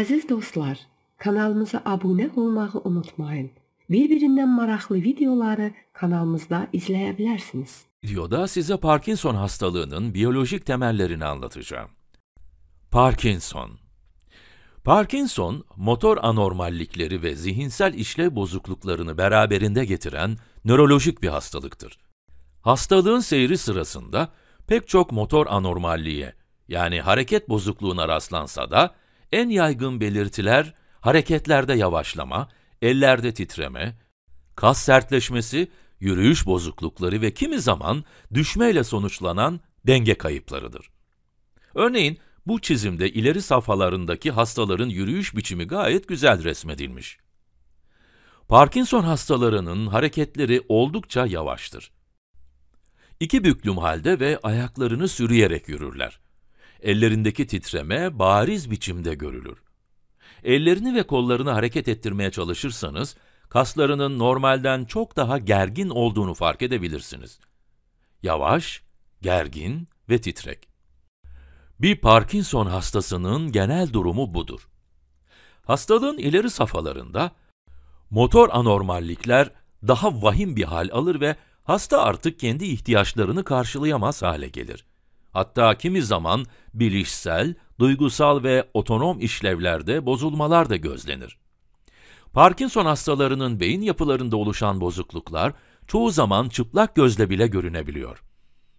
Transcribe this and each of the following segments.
Aziz dostlar, kanalımıza abone olmağı unutmayın. Bir-birindən maraqlı videoları kanalımızda izleyebilirsiniz. Videoda size Parkinson hastalığının biyolojik temellerini anlatacağım. Parkinson Parkinson, motor anormallikleri ve zihinsel işlev bozukluklarını beraberinde getiren nörolojik bir hastalıktır. Hastalığın seyri sırasında pek çok motor anormalliğe yani hareket bozukluğuna rastlansa da en yaygın belirtiler hareketlerde yavaşlama, ellerde titreme, kas sertleşmesi, yürüyüş bozuklukları ve kimi zaman düşmeyle sonuçlanan denge kayıplarıdır. Örneğin bu çizimde ileri safhalarındaki hastaların yürüyüş biçimi gayet güzel resmedilmiş. Parkinson hastalarının hareketleri oldukça yavaştır. İki büklüm halde ve ayaklarını sürüyerek yürürler ellerindeki titreme bariz biçimde görülür. Ellerini ve kollarını hareket ettirmeye çalışırsanız, kaslarının normalden çok daha gergin olduğunu fark edebilirsiniz. Yavaş, gergin ve titrek. Bir Parkinson hastasının genel durumu budur. Hastalığın ileri safhalarında motor anormallikler daha vahim bir hal alır ve hasta artık kendi ihtiyaçlarını karşılayamaz hale gelir hatta kimi zaman bilişsel, duygusal ve otonom işlevlerde bozulmalar da gözlenir. Parkinson hastalarının beyin yapılarında oluşan bozukluklar çoğu zaman çıplak gözle bile görünebiliyor.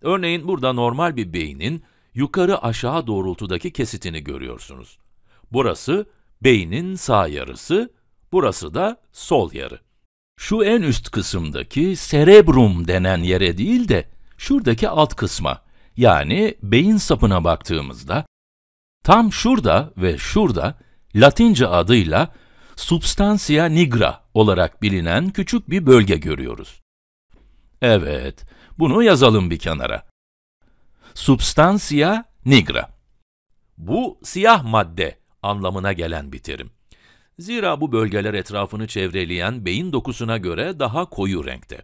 Örneğin burada normal bir beynin yukarı aşağı doğrultudaki kesitini görüyorsunuz. Burası beynin sağ yarısı, burası da sol yarı. Şu en üst kısımdaki serebrum denen yere değil de şuradaki alt kısma yani beyin sapına baktığımızda, tam şurada ve şurada Latince adıyla substantia nigra olarak bilinen küçük bir bölge görüyoruz. Evet, bunu yazalım bir kenara. Substantia nigra. Bu siyah madde anlamına gelen bir terim. Zira bu bölgeler etrafını çevreleyen beyin dokusuna göre daha koyu renkte.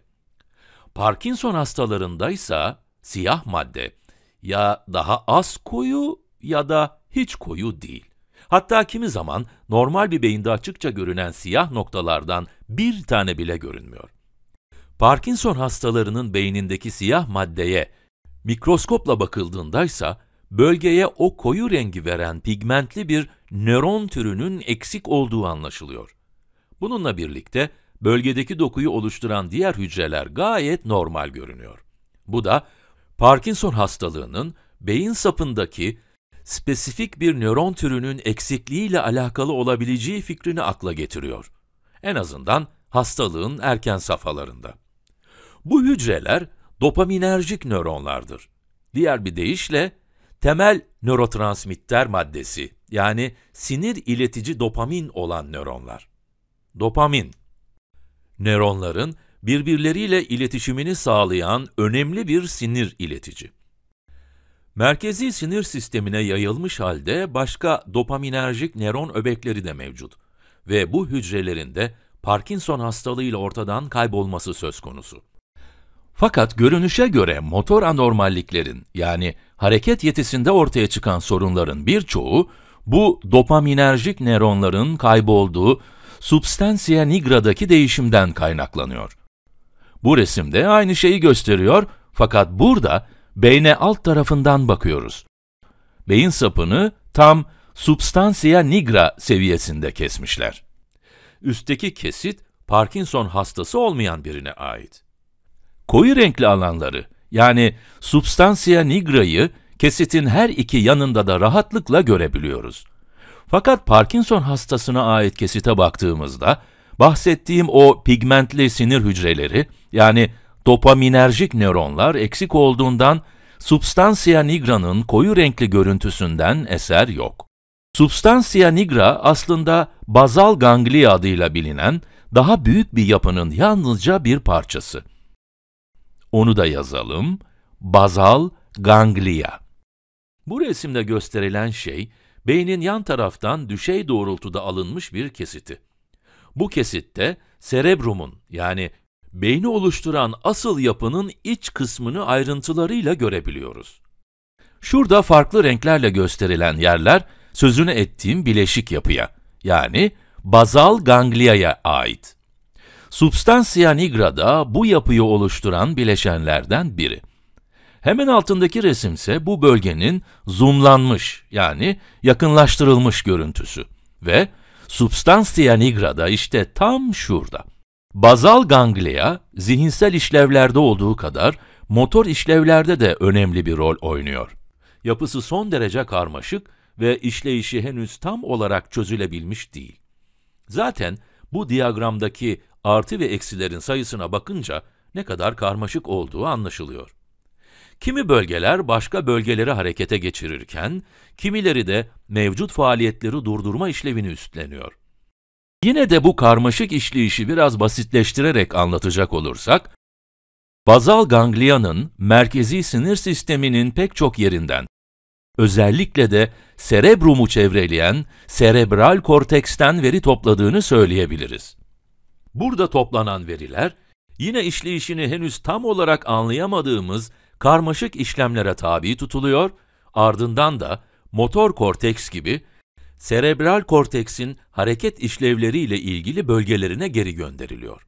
Parkinson hastalarında ise siyah madde ya daha az koyu ya da hiç koyu değil. Hatta kimi zaman normal bir beyinde açıkça görünen siyah noktalardan bir tane bile görünmüyor. Parkinson hastalarının beynindeki siyah maddeye mikroskopla bakıldığında ise bölgeye o koyu rengi veren pigmentli bir nöron türünün eksik olduğu anlaşılıyor. Bununla birlikte bölgedeki dokuyu oluşturan diğer hücreler gayet normal görünüyor. Bu da Parkinson hastalığının beyin sapındaki spesifik bir nöron türünün eksikliğiyle alakalı olabileceği fikrini akla getiriyor. En azından hastalığın erken safhalarında. Bu hücreler dopaminerjik nöronlardır. Diğer bir deyişle temel nörotransmitter maddesi yani sinir iletici dopamin olan nöronlar. Dopamin, nöronların birbirleriyle iletişimini sağlayan önemli bir sinir iletici. Merkezi sinir sistemine yayılmış halde başka dopaminerjik nöron öbekleri de mevcut ve bu hücrelerinde de Parkinson hastalığıyla ortadan kaybolması söz konusu. Fakat görünüşe göre motor anormalliklerin yani hareket yetisinde ortaya çıkan sorunların birçoğu bu dopaminerjik nöronların kaybolduğu substansia nigra'daki değişimden kaynaklanıyor. Bu resimde aynı şeyi gösteriyor fakat burada beyne alt tarafından bakıyoruz. Beyin sapını tam substansia nigra seviyesinde kesmişler. Üstteki kesit Parkinson hastası olmayan birine ait. Koyu renkli alanları yani substansia nigra'yı kesitin her iki yanında da rahatlıkla görebiliyoruz. Fakat Parkinson hastasına ait kesite baktığımızda Bahsettiğim o pigmentli sinir hücreleri yani dopaminerjik nöronlar eksik olduğundan substansia nigra'nın koyu renkli görüntüsünden eser yok. Substansia nigra aslında bazal ganglia adıyla bilinen daha büyük bir yapının yalnızca bir parçası. Onu da yazalım. Bazal ganglia. Bu resimde gösterilen şey, beynin yan taraftan düşey doğrultuda alınmış bir kesiti. Bu kesitte serebrumun yani beyni oluşturan asıl yapının iç kısmını ayrıntılarıyla görebiliyoruz. Şurada farklı renklerle gösterilen yerler sözünü ettiğim bileşik yapıya yani bazal ganglia'ya ait. Substantia nigra da bu yapıyı oluşturan bileşenlerden biri. Hemen altındaki resimse bu bölgenin zoomlanmış yani yakınlaştırılmış görüntüsü ve Substantia nigra'da işte tam şurada. Bazal ganglia zihinsel işlevlerde olduğu kadar motor işlevlerde de önemli bir rol oynuyor. Yapısı son derece karmaşık ve işleyişi henüz tam olarak çözülebilmiş değil. Zaten bu diyagramdaki artı ve eksilerin sayısına bakınca ne kadar karmaşık olduğu anlaşılıyor. Kimi bölgeler başka bölgeleri harekete geçirirken, kimileri de mevcut faaliyetleri durdurma işlevini üstleniyor. Yine de bu karmaşık işleyişi biraz basitleştirerek anlatacak olursak, bazal gangliyanın merkezi sinir sisteminin pek çok yerinden, özellikle de serebrumu çevreleyen serebral korteksten veri topladığını söyleyebiliriz. Burada toplanan veriler, yine işleyişini henüz tam olarak anlayamadığımız karmaşık işlemlere tabi tutuluyor, ardından da motor korteks gibi serebral korteksin hareket işlevleriyle ilgili bölgelerine geri gönderiliyor.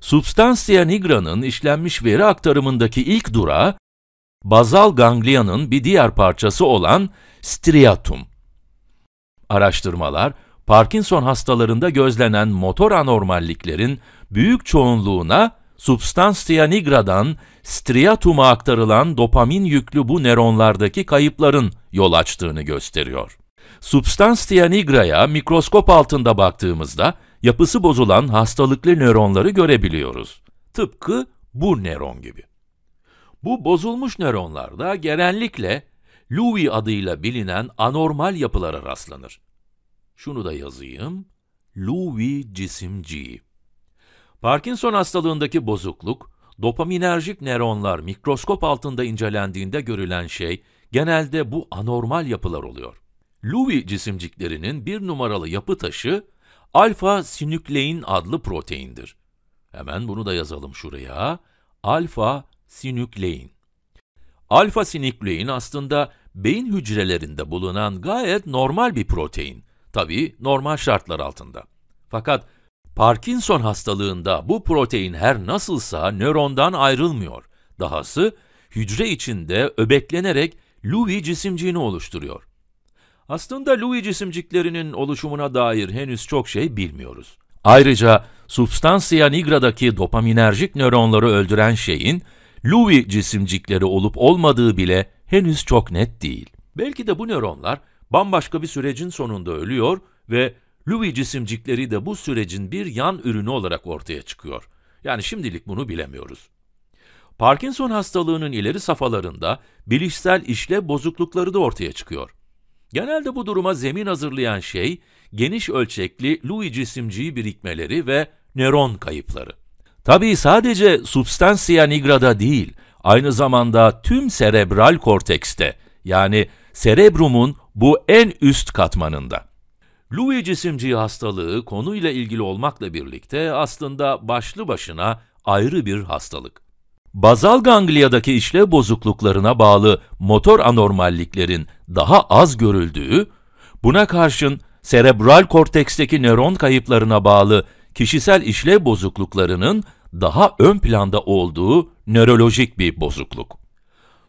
Substantia nigra'nın işlenmiş veri aktarımındaki ilk durağı, bazal ganglia'nın bir diğer parçası olan striatum. Araştırmalar, Parkinson hastalarında gözlenen motor anormalliklerin büyük çoğunluğuna substantia nigra'dan striatuma aktarılan dopamin yüklü bu nöronlardaki kayıpların yol açtığını gösteriyor. Substantia nigra'ya mikroskop altında baktığımızda yapısı bozulan hastalıklı nöronları görebiliyoruz. Tıpkı bu nöron gibi. Bu bozulmuş nöronlarda genellikle Lewy adıyla bilinen anormal yapılara rastlanır. Şunu da yazayım. Lewy cisimciği. Parkinson hastalığındaki bozukluk, dopaminerjik nöronlar mikroskop altında incelendiğinde görülen şey, genelde bu anormal yapılar oluyor. Lewy cisimciklerinin bir numaralı yapı taşı, alfa-sinüklein adlı proteindir. Hemen bunu da yazalım şuraya. Alfa-sinüklein. Alfa-sinüklein aslında beyin hücrelerinde bulunan gayet normal bir protein. Tabii normal şartlar altında. Fakat Parkinson hastalığında bu protein her nasılsa nörondan ayrılmıyor. Dahası hücre içinde öbeklenerek Lewy cisimciğini oluşturuyor. Aslında Lewy cisimciklerinin oluşumuna dair henüz çok şey bilmiyoruz. Ayrıca substansia nigra'daki dopaminerjik nöronları öldüren şeyin Lewy cisimcikleri olup olmadığı bile henüz çok net değil. Belki de bu nöronlar bambaşka bir sürecin sonunda ölüyor ve Louis cisimcikleri de bu sürecin bir yan ürünü olarak ortaya çıkıyor. Yani şimdilik bunu bilemiyoruz. Parkinson hastalığının ileri safhalarında bilişsel işle bozuklukları da ortaya çıkıyor. Genelde bu duruma zemin hazırlayan şey, geniş ölçekli Louis cisimciği birikmeleri ve nöron kayıpları. Tabii sadece substansia nigra'da değil, aynı zamanda tüm serebral kortekste, yani serebrumun bu en üst katmanında. Lewy cisimciği hastalığı konuyla ilgili olmakla birlikte aslında başlı başına ayrı bir hastalık. Bazal gangliyadaki işlev bozukluklarına bağlı motor anormalliklerin daha az görüldüğü, buna karşın serebral korteksteki nöron kayıplarına bağlı kişisel işlev bozukluklarının daha ön planda olduğu nörolojik bir bozukluk.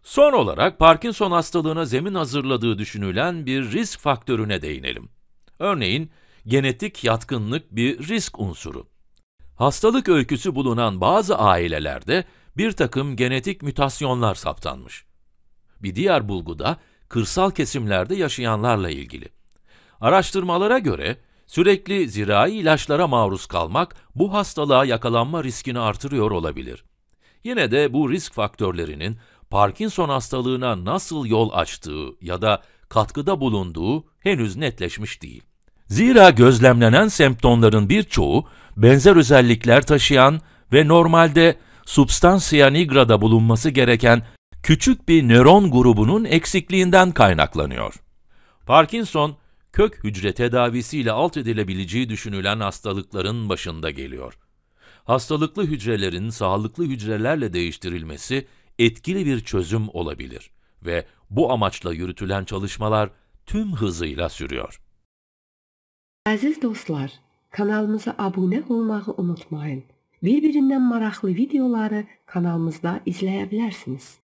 Son olarak Parkinson hastalığına zemin hazırladığı düşünülen bir risk faktörüne değinelim. Örneğin, genetik yatkınlık bir risk unsuru. Hastalık öyküsü bulunan bazı ailelerde bir takım genetik mütasyonlar saptanmış. Bir diğer bulgu da kırsal kesimlerde yaşayanlarla ilgili. Araştırmalara göre sürekli zirai ilaçlara maruz kalmak bu hastalığa yakalanma riskini artırıyor olabilir. Yine de bu risk faktörlerinin Parkinson hastalığına nasıl yol açtığı ya da katkıda bulunduğu henüz netleşmiş değil. Zira gözlemlenen semptomların birçoğu benzer özellikler taşıyan ve normalde substansia nigra'da bulunması gereken küçük bir nöron grubunun eksikliğinden kaynaklanıyor. Parkinson, kök hücre tedavisiyle alt edilebileceği düşünülen hastalıkların başında geliyor. Hastalıklı hücrelerin sağlıklı hücrelerle değiştirilmesi etkili bir çözüm olabilir ve bu amaçla yürütülen çalışmalar tüm hızıyla sürüyor. Əziz dostlar, kanalımıza abunə olmağı unutmayın. Bir-birindən maraqlı videoları kanalımızda izləyə bilərsiniz.